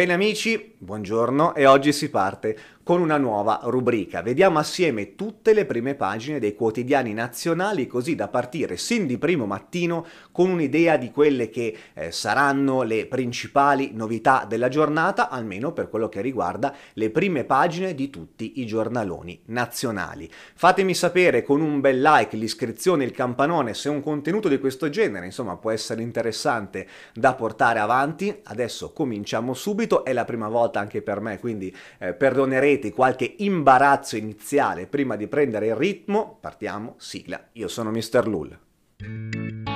Bene amici, buongiorno e oggi si parte con una nuova rubrica. Vediamo assieme tutte le prime pagine dei quotidiani nazionali così da partire sin di primo mattino con un'idea di quelle che eh, saranno le principali novità della giornata, almeno per quello che riguarda le prime pagine di tutti i giornaloni nazionali. Fatemi sapere con un bel like, l'iscrizione, il campanone se un contenuto di questo genere, insomma, può essere interessante da portare avanti. Adesso cominciamo subito seguito, è la prima volta anche per me, quindi eh, perdonerete qualche imbarazzo iniziale prima di prendere il ritmo. Partiamo, sigla. Io sono Mr. Lull.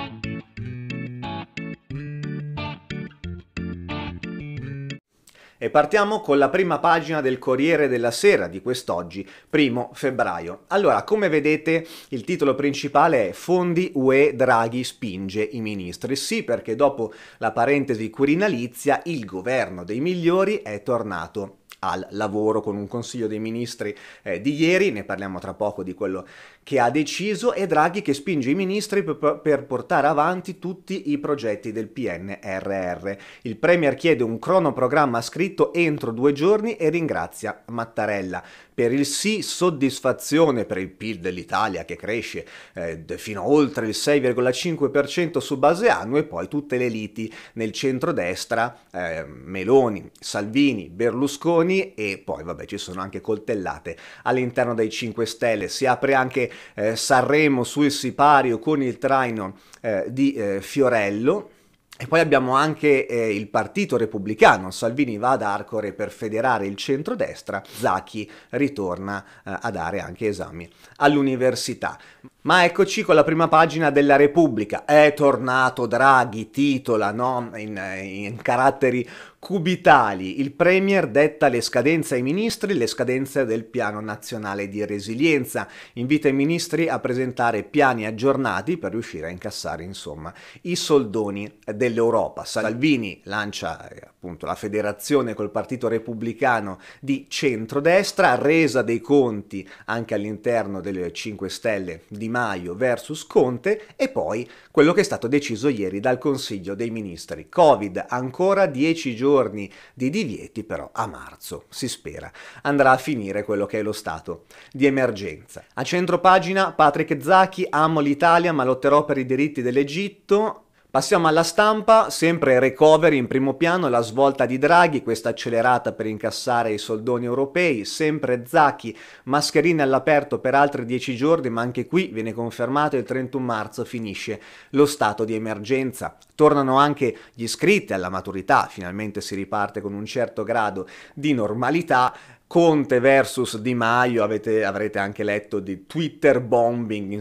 E partiamo con la prima pagina del Corriere della Sera di quest'oggi, primo febbraio. Allora, come vedete, il titolo principale è Fondi UE Draghi spinge i ministri. Sì, perché dopo la parentesi quirinalizia, il governo dei migliori è tornato al lavoro con un Consiglio dei Ministri eh, di ieri, ne parliamo tra poco di quello che ha deciso, e Draghi che spinge i ministri per, per portare avanti tutti i progetti del PNRR. Il Premier chiede un cronoprogramma scritto entro due giorni e ringrazia Mattarella per il sì, soddisfazione per il PIL dell'Italia che cresce eh, fino a oltre il 6,5% su base annua e poi tutte le liti nel centrodestra, eh, Meloni, Salvini, Berlusconi, giovani e poi vabbè ci sono anche coltellate all'interno dei 5 Stelle. Si apre anche eh, Sanremo sul sipario con il traino eh, di eh, Fiorello. E poi abbiamo anche eh, il partito repubblicano, Salvini va ad Arcore per federare il centrodestra, Zacchi ritorna eh, a dare anche esami all'università. Ma eccoci con la prima pagina della Repubblica, è tornato Draghi, titola no? in, eh, in caratteri Cubitali, il Premier detta le scadenze ai ministri, le scadenze del Piano Nazionale di Resilienza, invita i ministri a presentare piani aggiornati per riuscire a incassare insomma i soldoni dell'Europa. Salvini lancia eh, appunto la federazione col Partito Repubblicano di centrodestra, resa dei conti anche all'interno delle 5 Stelle di Maio versus Conte e poi quello che è stato deciso ieri dal Consiglio dei Ministri. Covid ancora 10 giorni giorni di divieti, però a marzo, si spera, andrà a finire quello che è lo stato di emergenza. A centro pagina Patrick Zacchi, amo l'Italia ma lotterò per i diritti dell'Egitto, Passiamo alla stampa, sempre recovery in primo piano, la svolta di Draghi, questa accelerata per incassare i soldoni europei, sempre Zacchi, mascherine all'aperto per altri dieci giorni, ma anche qui viene confermato il 31 marzo finisce lo stato di emergenza. Tornano anche gli iscritti alla maturità, finalmente si riparte con un certo grado di normalità, Conte versus Di Maio, avete, avrete anche letto di Twitter bombing.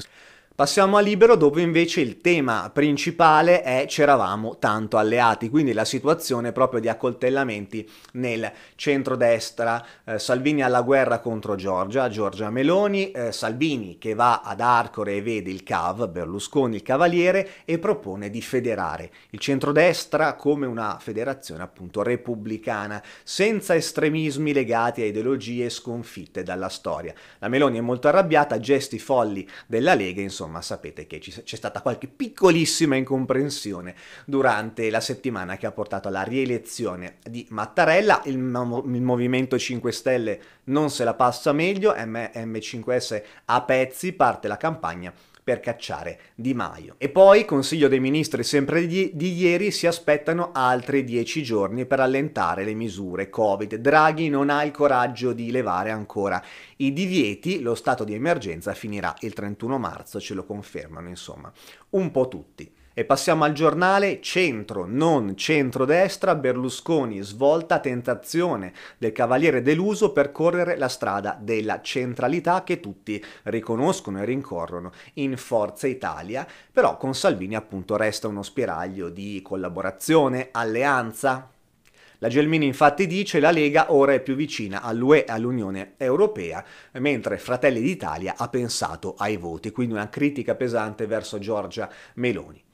Passiamo a libero dove invece il tema principale è c'eravamo tanto alleati, quindi la situazione proprio di accoltellamenti nel centrodestra, eh, Salvini alla guerra contro Giorgia, Giorgia Meloni, eh, Salvini che va ad Arcore e vede il CAV, Berlusconi il cavaliere e propone di federare il centrodestra come una federazione appunto repubblicana, senza estremismi legati a ideologie sconfitte dalla storia. La Meloni è molto arrabbiata, gesti folli della Lega, insomma insomma sapete che c'è stata qualche piccolissima incomprensione durante la settimana che ha portato alla rielezione di Mattarella, il, il Movimento 5 Stelle non se la passa meglio, M- M5S a pezzi, parte la campagna per cacciare Di Maio. E poi, Consiglio dei Ministri sempre di, di ieri, si aspettano altri dieci giorni per allentare le misure Covid. Draghi non ha il coraggio di levare ancora i divieti, lo stato di emergenza finirà il 31 marzo, ce lo confermano insomma un po' tutti. E passiamo al giornale centro, non centrodestra, Berlusconi, svolta tentazione del cavaliere deluso per correre la strada della centralità che tutti riconoscono e rincorrono in Forza Italia, però con Salvini appunto resta uno spiraglio di collaborazione, alleanza, la Gelmini infatti dice la Lega ora è più vicina all'UE e all'Unione Europea, mentre Fratelli d'Italia ha pensato ai voti, quindi una critica pesante verso Giorgia Meloni.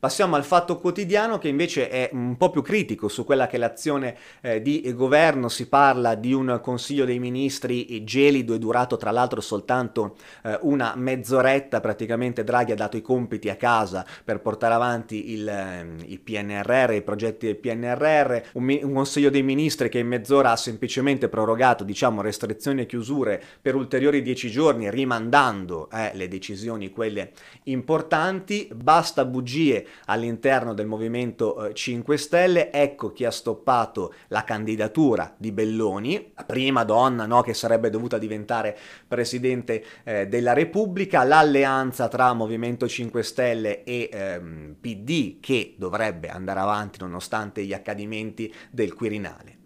Passiamo al fatto quotidiano che invece è un po' più critico su quella che è l'azione eh, di governo, si parla di un Consiglio dei Ministri eh, gelido e durato tra l'altro soltanto eh, una mezz'oretta, praticamente Draghi ha dato i compiti a casa per portare avanti il, ehm, il PNRR, i progetti del PNRR, un, un, Consiglio dei Ministri che in mezz'ora ha semplicemente prorogato diciamo restrizioni e chiusure per ulteriori dieci giorni, rimandando eh, le decisioni quelle importanti, basta bugie all'interno del Movimento 5 eh, Stelle, ecco chi ha stoppato la candidatura di Belloni, la prima donna no, che sarebbe dovuta diventare Presidente eh, della Repubblica, l'alleanza tra Movimento 5 Stelle e ehm, PD che dovrebbe andare avanti nonostante gli accadimenti del Quirinale.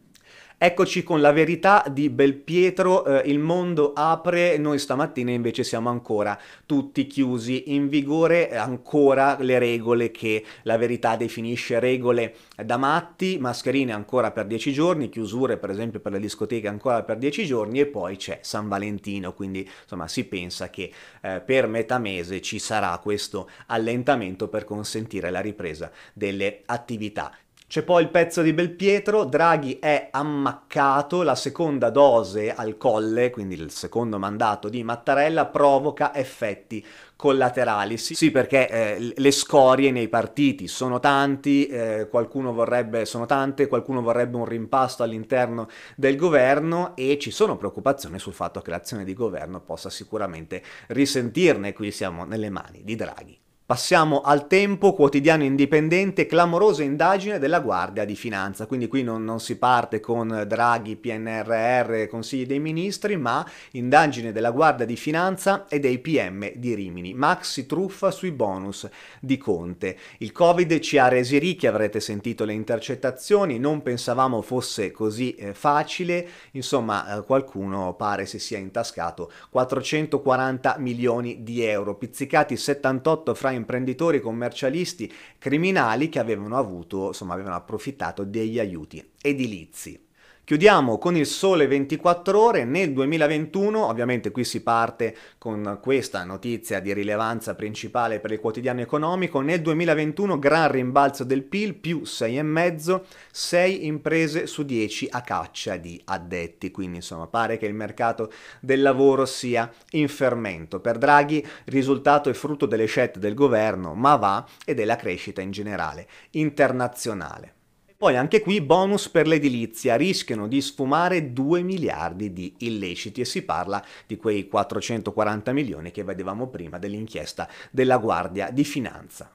Eccoci con la verità di Belpietro, eh, il mondo apre, noi stamattina invece siamo ancora tutti chiusi, in vigore eh, ancora le regole che la verità definisce regole da matti, mascherine ancora per dieci giorni, chiusure per esempio per le discoteche ancora per dieci giorni e poi c'è San Valentino, quindi insomma si pensa che eh, per metà mese ci sarà questo allentamento per consentire la ripresa delle attività c'è poi il pezzo di Belpietro, Draghi è ammaccato, la seconda dose al colle, quindi il secondo mandato di Mattarella, provoca effetti collaterali. Sì, sì perché eh, le scorie nei partiti sono, tanti, eh, vorrebbe, sono tante, qualcuno vorrebbe un rimpasto all'interno del governo e ci sono preoccupazioni sul fatto che l'azione di governo possa sicuramente risentirne. Qui siamo nelle mani di Draghi. Passiamo al tempo, quotidiano indipendente, clamorosa indagine della Guardia di Finanza, quindi qui non, non, si parte con Draghi, PNRR, Consigli dei Ministri, ma indagine della Guardia di Finanza e dei PM di Rimini. Max si truffa sui bonus di Conte. Il Covid ci ha resi ricchi, avrete sentito le intercettazioni, non pensavamo fosse così eh, facile, insomma eh, qualcuno pare si sia intascato 440 milioni di euro, pizzicati 78 fra i imprenditori, commercialisti, criminali che avevano avuto, insomma, avevano approfittato degli aiuti edilizi. Chiudiamo con il sole 24 ore nel 2021, ovviamente qui si parte con questa notizia di rilevanza principale per il quotidiano economico, nel 2021 gran rimbalzo del PIL più 6,5, 6 imprese su 10 a caccia di addetti, quindi insomma pare che il mercato del lavoro sia in fermento. Per Draghi il risultato è frutto delle scelte del governo, ma va e della crescita in generale internazionale. Poi anche qui bonus per l'edilizia, rischiano di sfumare 2 miliardi di illeciti e si parla di quei 440 milioni che vedevamo prima dell'inchiesta della Guardia di Finanza.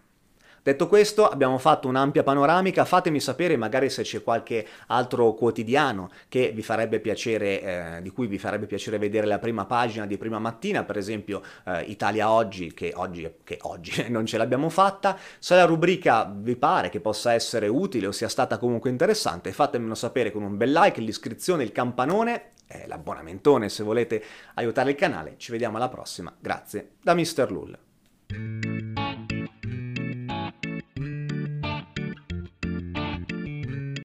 Detto questo, abbiamo fatto un'ampia panoramica, fatemi sapere magari se c'è qualche altro quotidiano che vi farebbe piacere, eh, di cui vi farebbe piacere vedere la prima pagina di prima mattina, per esempio eh, Italia Oggi, che oggi, che oggi non ce l'abbiamo fatta. Se la rubrica vi pare che possa essere utile o sia stata comunque interessante, fatemelo sapere con un bel like, l'iscrizione, il campanone e eh, l'abbonamentone se volete aiutare il canale. Ci vediamo alla prossima. Grazie da Mr. Lull.